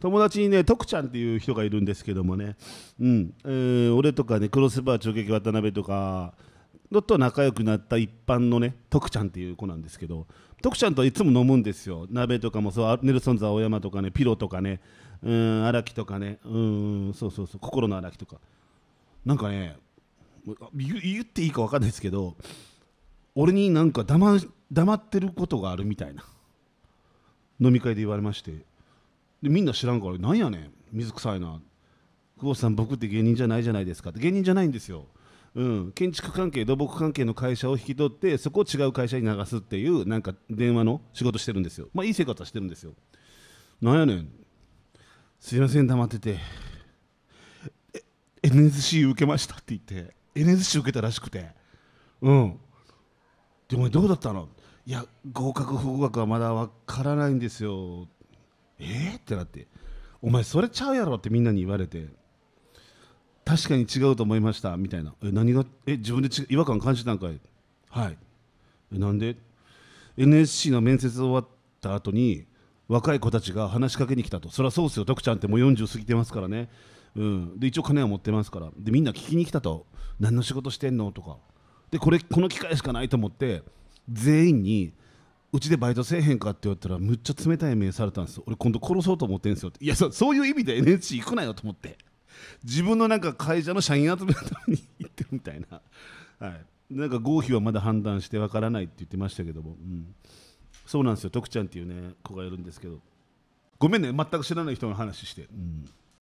友達にね徳ちゃんっていう人がいるんですけどもね、うんえー、俺とかねクロスバー直撃渡辺とかのと仲良くなった一般のね徳ちゃんっていう子なんですけど徳ちゃんといつも飲むんですよ鍋とかもそうネルソンズ青山とかねピロとかね荒木とかねうんそうそうそう心の荒木とかなんかね言っていいか分かんないですけど俺になんか黙黙ってることがあるみたいな飲み会で言われましてでみんな知らんから「なんやねん水臭いな久保さん僕って芸人じゃないじゃないですか」って芸人じゃないんですよ。うん、建築関係土木関係の会社を引き取ってそこを違う会社に流すっていうなんか電話の仕事してるんですよまあいい生活はしてるんですよなんやねんすいません黙ってて NSC 受けましたって言って NSC 受けたらしくてうんでもどうだったのいや合格不合格はまだ分からないんですよえー、ってなって「お前それちゃうやろ」ってみんなに言われて「確かに違うと思いました」みたいな「え何がえ自分で違和感感じたんかい?」はい「えなんで?」NSC の面接終わった後に若い子たちが話しかけに来たと「そりゃそうですよ徳ちゃんってもう40過ぎてますからね」うん、で一応金は持ってますからでみんな聞きに来たと「何の仕事してんの?」とかでこれこの機会しかないと思って全員に「うちでバイトせえへんかって言われたらむっちゃ冷たい目されたんですよ俺今度殺そうと思ってんすよっていやそそういう意味で n h c 行くなよと思って自分のなんか会社の社員集めのために行ってるみたいな、はい、なんか合否はまだ判断してわからないって言ってましたけども、うん、そうなんですよ徳ちゃんっていうね子がいるんですけどごめんね全く知らない人の話して、うん